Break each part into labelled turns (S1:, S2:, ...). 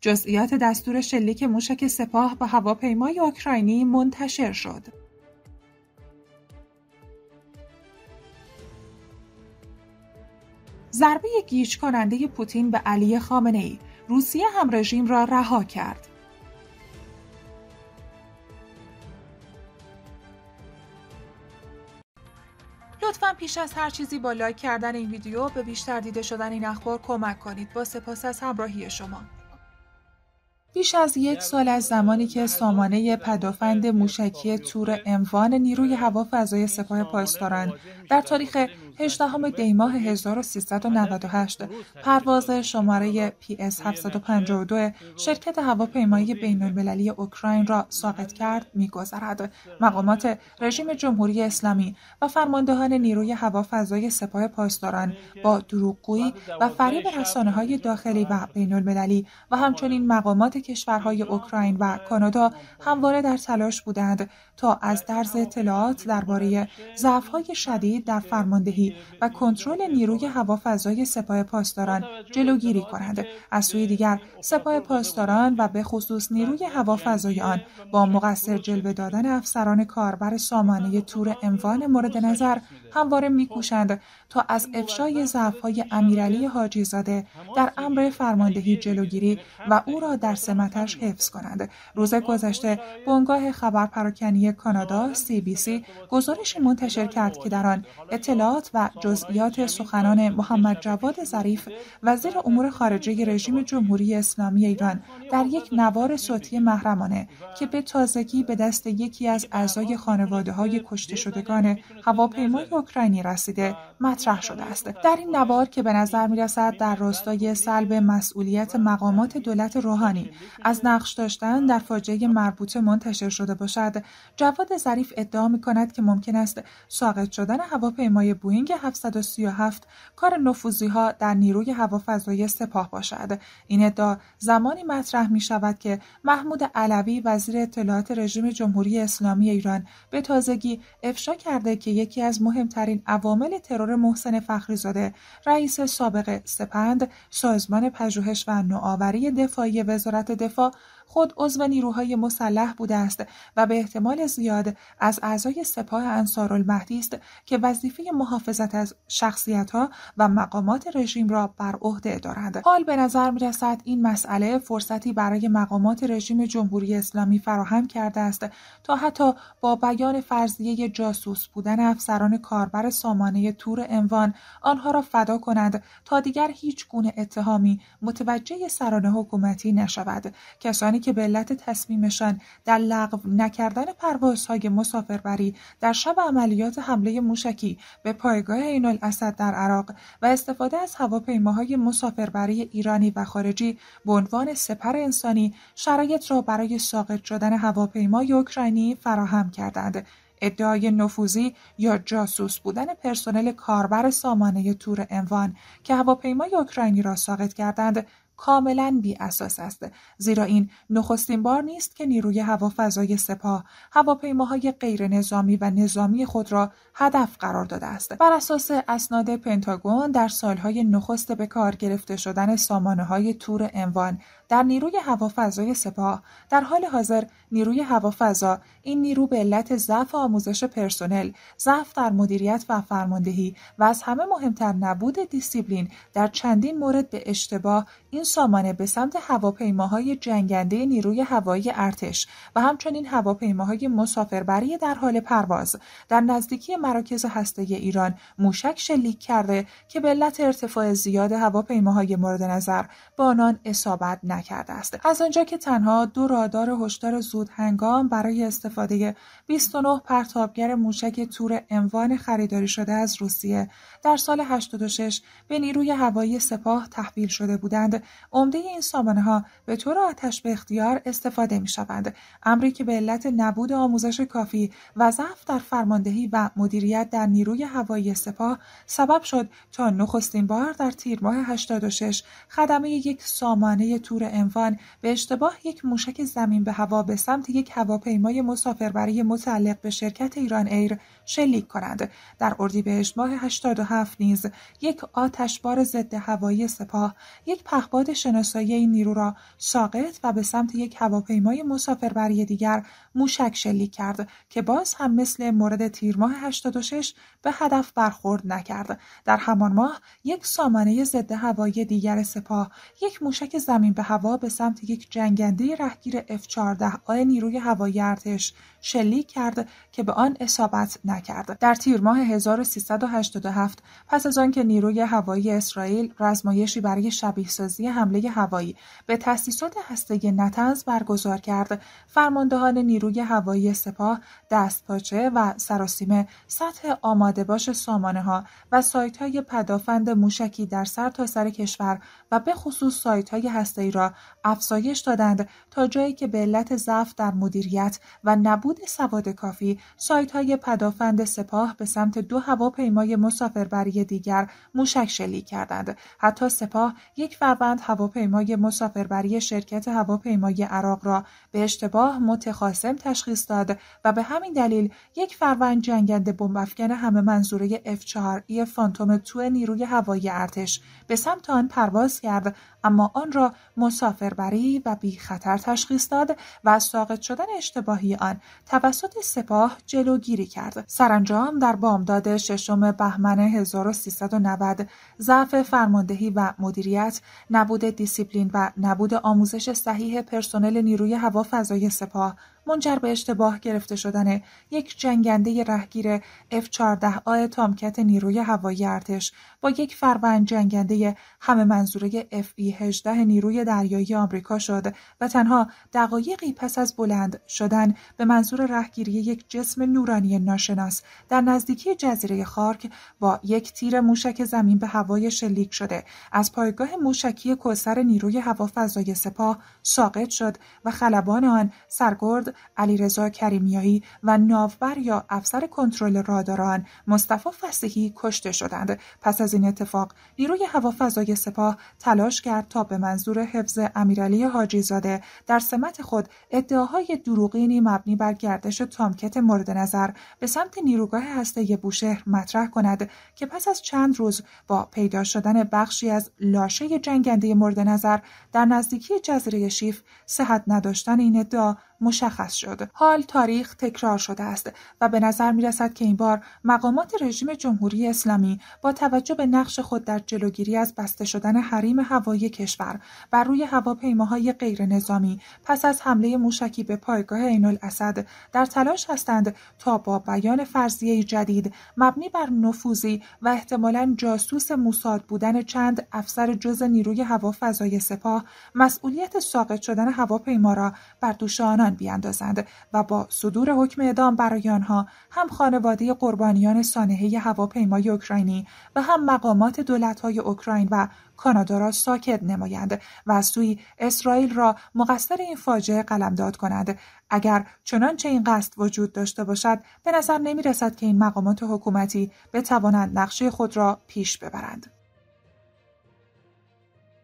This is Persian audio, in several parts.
S1: جزئیات دستور شلیک موشک سپاه به هواپیمای اوکراینی منتشر شد. ضربه گیج کننده پوتین به علی خامنه ای روسیه هم رژیم را رها کرد. لطفا پیش از هر چیزی با لایک کردن این ویدیو به بیشتر دیده شدن این اخبار کمک کنید. با سپاس از همراهی شما. بیش از یک سال از زمانی که سامانه پدافند موشکی تور اموان نیروی فضای سپاه پاسداران در تاریخ 18 دیماه 1398 پرواز شماره PS 752 شرکت هواپیمایی بین المللی اوکراین را ساقط کرد میگذرد. مقامات رژیم جمهوری اسلامی و فرماندهان نیروی هوافضای سپاه پاسداران با دروغگویی و فریب رسانه های داخلی و بین المللی و همچنین مقامات کشورهای اوکراین و کانادا همواره در تلاش بودند تا از درز اطلاعات درباره ضعف‌های شدید در فرماندهی و کنترل نیروی هوافضای سپاه پاسداران جلوگیری کنند از سوی دیگر سپاه پاسداران و به خصوص نیروی هوافضای آن با مقصر جلوه دادن افسران کاربر سامانه تور اموان مورد نظر همواره میکوشند تا از افشای های امیرعلی حاجی زاده در امر فرماندهی جلوگیری و او را در سمتش حفظ کنند روز گذشته بنگاه خبرپراکنی کانادا سی بی سی گزارش منتشر کرد که در آن اطلاعات و جزئیات سخنان محمد جواد ظریف وزیر امور خارجه رژیم جمهوری اسلامی ایران در یک نوار صوتی محرمانه که به تازگی به دست یکی از اعضای خانواده های کشته شدگان هواپیمای اوکراینی رسیده مطرح شده است در این نوار که به نظر می رسد در راستای سلب مسئولیت مقامات دولت روحانی از نقش داشتن در فاجعه مربوطه منتشر شده باشد جواد ظریف ادعا می کند که ممکن است ساقط شدن هواپیمای که 737 کار نفوزی ها در نیروی هوافضای سپاه باشد. این ادعا زمانی مطرح می شود که محمود علوی وزیر اطلاعات رژیم جمهوری اسلامی ایران به تازگی افشا کرده که یکی از مهمترین عوامل ترور محسن فخریزاده رئیس سابق سپند سازمان پژوهش و نوآوری دفاعی وزارت دفاع خود عضو نیروهای مسلح بوده است و به احتمال زیاد از اعضای سپاه انصار المهدی است که وظیفه محافظت از شخصیتها و مقامات رژیم را بر عهده دارند حال به نظر میرسد این مسئله فرصتی برای مقامات رژیم جمهوری اسلامی فراهم کرده است تا حتی با بیان فرضیه جاسوس بودن افسران کاربر سامانه تور انوان آنها را فدا کنند تا دیگر هیچ گونه اتهامی متوجه سران حکومتی نشود کسانی که به علت تصمیمشان در لغو نکردن پروازهای مسافربری در شب عملیات حمله موشکی به پایگاه عین الاسد در عراق و استفاده از هواپیماهای مسافربری ایرانی و خارجی به عنوان سپر انسانی شرایط را برای ساقط شدن هواپیمای اوکراینی فراهم کردند ادعای نفوذی یا جاسوس بودن پرسنل کاربر سامانه تور انوان که هواپیمای اوکراینی را ساقط کردند کاملا بی اساس است زیرا این نخستین بار نیست که نیروی هوافضای سپاه هواپیماهای غیر نظامی و نظامی خود را هدف قرار داده است بر اساس اسناد پنتاگون در سالهای نخست به کار گرفته شدن سامانه های تور انوان در نیروی هوافضای سپاه در حال حاضر نیروی هوافضا این نیرو به علت ضعف آموزش پرسنل ضعف در مدیریت و فرماندهی و از همه مهمتر نبود دیسیپلین در چندین مورد به اشتباه این سامانه به سمت هواپیماهای جنگنده نیروی هوایی ارتش و همچنین هواپیماهای مسافربری در حال پرواز در نزدیکی مراکز هسته ایران موشک شلیک کرده که به علت ارتفاع زیاد هواپیماهای مورد نظر با آنان اصابت نکرده است از آنجا که تنها دو رادار هشدار زود هنگام برای استفاده 29 پرتابگر موشک تور اموان خریداری شده از روسیه در سال 86 به نیروی هوایی سپاه تحویل شده بودند عمده این سامانه ها به طور آتش به اختیار استفاده می شوند امری که به علت نبود آموزش کافی و ضعف در فرماندهی و مدیریت در نیروی هوایی سپاه سبب شد تا نخستین بار در تیر ماه 86 خدمه یک سامانه تور انوان به اشتباه یک موشک زمین به هوا به سمت یک هواپیمای مسافربری متعلق به شرکت ایران ایر شلیک کنند در اردیبهشت ماه 87 نیز یک آتشبار ضد هوایی سپاه یک ابعاد شناسایی این نیرو را ساقط و به سمت یک هواپیمای مسافربری دیگر موشک شلیک کرد که باز هم مثل مورد تیرماه 86 به هدف برخورد نکرد در همان ماه یک سامانه ضد هوایی دیگر سپاه یک موشک زمین به هوا به سمت یک جنگنده رهگیر F14 آی نیروی هوایی ارتش شلیک کرد که به آن اصابت نکرد در تیر ماه 1387 پس از آنکه نیروی هوایی اسرائیل رزمایشی برای شبیه سازی حمله هوایی به تأسیسات هسته نتنز برگزار کرد فرماندهان نیروی هوایی سپاه دستپاچه و سراسیمه سطح آماده باش سامانه ها و سایت های پدافند موشکی در سر تا سر کشور و به خصوص سایت های هسته را افزایش دادند تا جایی که به علت ضعف در مدیریت و نبود سواد کافی سایت های پدافند سپاه به سمت دو هواپیمای مسافربری دیگر موشک شلیک کردند حتی سپاه یک فروند چند هواپیمای مسافربری شرکت هواپیمایی عراق را به اشتباه متخاسم تشخیص داد و به همین دلیل یک فروند جنگنده بمبافکن همه منظوره F4E فانتوم تو نیروی هوایی ارتش به سمت آن پرواز کرد اما آن را مسافربری و بی خطر تشخیص داد و از ساقط شدن اشتباهی آن توسط سپاه جلوگیری کرد سرانجام در بامداد ششم بهمن 1390 ضعف فرماندهی و مدیریت نبود دیسیپلین و نبود آموزش صحیح پرسنل نیروی فضای سپاه منجر به اشتباه گرفته شدن یک جنگنده رهگیر F-14A تامکت نیروی هوایی ارتش با یک فروند جنگنده همه منظوره f 18 e نیروی دریایی آمریکا شد و تنها دقایقی پس از بلند شدن به منظور رهگیری یک جسم نورانی ناشناس در نزدیکی جزیره خارک با یک تیر موشک زمین به هوای شلیک شده از پایگاه موشکی کوسر نیروی فضای سپاه ساقط شد و خلبان آن سرگرد علیرضا کریمیایی و ناوبر یا افسر کنترل راداران مصطفی فسیحی کشته شدند پس از این اتفاق نیروی هوافضای سپاه تلاش کرد تا به منظور حفظ امیرعلی حاجی زاده در سمت خود ادعاهای دروغینی مبنی بر گردش تامکت مورد نظر به سمت نیروگاه هسته بوشهر مطرح کند که پس از چند روز با پیدا شدن بخشی از لاشه جنگنده مورد نظر در نزدیکی جزیره شیف صحت نداشتن این ادعا مشخص شد. حال تاریخ تکرار شده است و به نظر می رسد که این بار مقامات رژیم جمهوری اسلامی با توجه به نقش خود در جلوگیری از بسته شدن حریم هوایی کشور بر روی هواپیماهای غیر نظامی پس از حمله موشکی به پایگاه عین الاسد در تلاش هستند تا با بیان فرضیه جدید مبنی بر نفوذی و احتمالا جاسوس موساد بودن چند افسر جز نیروی هوافضای سپاه مسئولیت ساقط شدن هواپیما را بر دوش آنان زندان و با صدور حکم اعدام برای آنها هم خانواده قربانیان سانحه هواپیمای اوکراینی و هم مقامات دولت‌های اوکراین و کانادا را ساکت نمایند و از سوی اسرائیل را مقصر این فاجعه قلمداد کنند اگر چنانچه این قصد وجود داشته باشد به نظر نمی رسد که این مقامات حکومتی بتوانند نقشه خود را پیش ببرند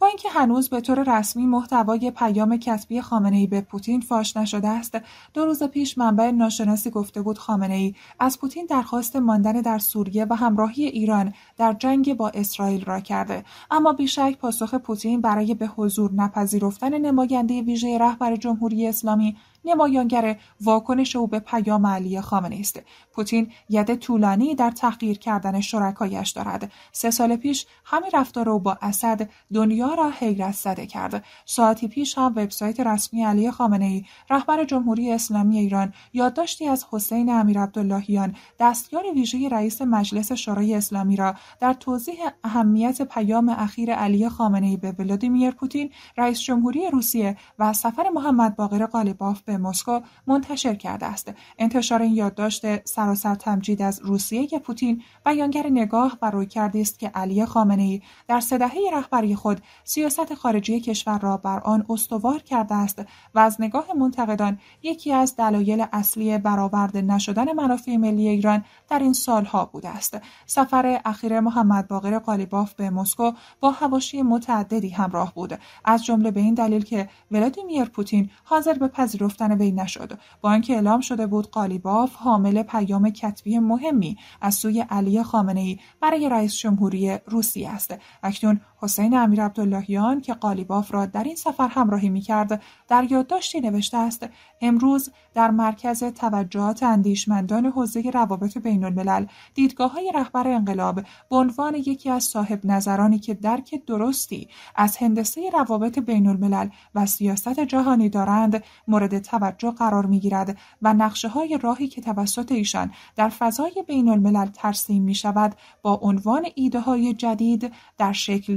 S1: با اینکه هنوز به طور رسمی محتوای پیام کتبی خامنه ای به پوتین فاش نشده است دو روز پیش منبع ناشناسی گفته بود خامنه ای از پوتین درخواست ماندن در سوریه و همراهی ایران در جنگ با اسرائیل را کرده اما بیشک پاسخ پوتین برای به حضور نپذیرفتن نماینده ویژه رهبر جمهوری اسلامی نمایانگر واکنش او به پیام علی خامنه است پوتین ید طولانی در تحقیر کردن شرکایش دارد سه سال پیش همین رفتار او با اسد دنیا را حیرت زده کرد ساعتی پیش هم وبسایت رسمی علی خامنه ای رهبر جمهوری اسلامی ایران یادداشتی از حسین عبداللهیان دستیار ویژه رئیس مجلس شورای اسلامی را در توضیح اهمیت پیام اخیر علی خامنه ای به ولادیمیر پوتین رئیس جمهوری روسیه و سفر محمد باقر قالیباف به مسکو منتشر کرده است انتشار این یادداشت سراسر تمجید از روسیه که پوتین بیانگر نگاه و رویکردی است که علی خامنه ای در سه دهه رهبری خود سیاست خارجی کشور را بر آن استوار کرده است و از نگاه منتقدان یکی از دلایل اصلی برآورده نشدن منافع ملی ایران در این سالها بوده است سفر اخیر محمد باقر قالیباف به مسکو با حواشی متعددی همراه بود از جمله به این دلیل که ولادیمیر پوتین حاضر به پذیرفت رفتن وی نشد با اینکه اعلام شده بود قالیباف حامل پیام کتبی مهمی از سوی علی خامنه ای برای رئیس جمهوری روسیه است اکنون حسین امیر عبداللهیان که قالیباف را در این سفر همراهی می کرد در یادداشتی نوشته است امروز در مرکز توجهات اندیشمندان حوزه روابط بین الملل دیدگاه های رهبر انقلاب به عنوان یکی از صاحب نظرانی که درک درستی از هندسه روابط بین الملل و سیاست جهانی دارند مورد توجه قرار می گیرد و نقشه های راهی که توسط ایشان در فضای بین الملل ترسیم می شود با عنوان ایده های جدید در شکل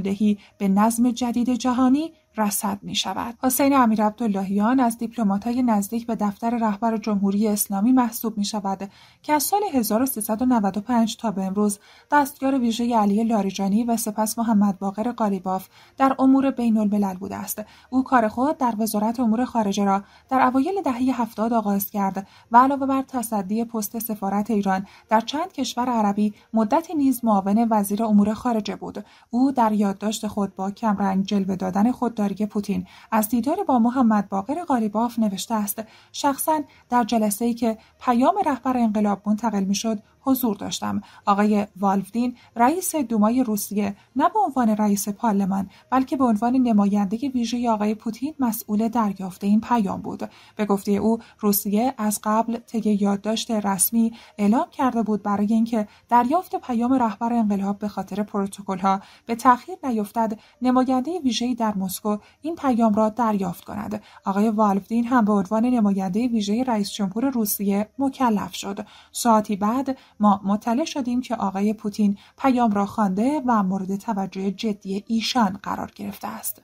S1: به نظم جدید جهانی رصد می شود. حسین امیر عبداللهیان از دیپلمات های نزدیک به دفتر رهبر جمهوری اسلامی محسوب می شود که از سال 1395 تا به امروز دستیار ویژه علی لاریجانی و سپس محمد باقر قالیباف در امور بین الملل بوده است. او کار خود در وزارت امور خارجه را در اوایل دهه 70 آغاز کرد و علاوه بر تصدی پست سفارت ایران در چند کشور عربی مدتی نیز معاون وزیر امور خارجه بود. او در یادداشت خود با کمرنگ جلوه دادن خود پوتین از دیدار با محمد باقر قالیباف نوشته است شخصا در جلسه ای که پیام رهبر انقلاب منتقل میشد حضور داشتم آقای والفدین رئیس دومای روسیه نه به عنوان رئیس پارلمان بلکه به عنوان نماینده ویژه آقای پوتین مسئول دریافت این پیام بود به گفته او روسیه از قبل طی یادداشت رسمی اعلام کرده بود برای اینکه دریافت پیام رهبر انقلاب به خاطر ها به تاخیر نیفتد نماینده ویژه در مسکو این پیام را دریافت کند آقای والفدین هم به عنوان نماینده ویژه رئیس جمهور روسیه مکلف شد ساعتی بعد ما مطلع شدیم که آقای پوتین پیام را خوانده و مورد توجه جدی ایشان قرار گرفته است.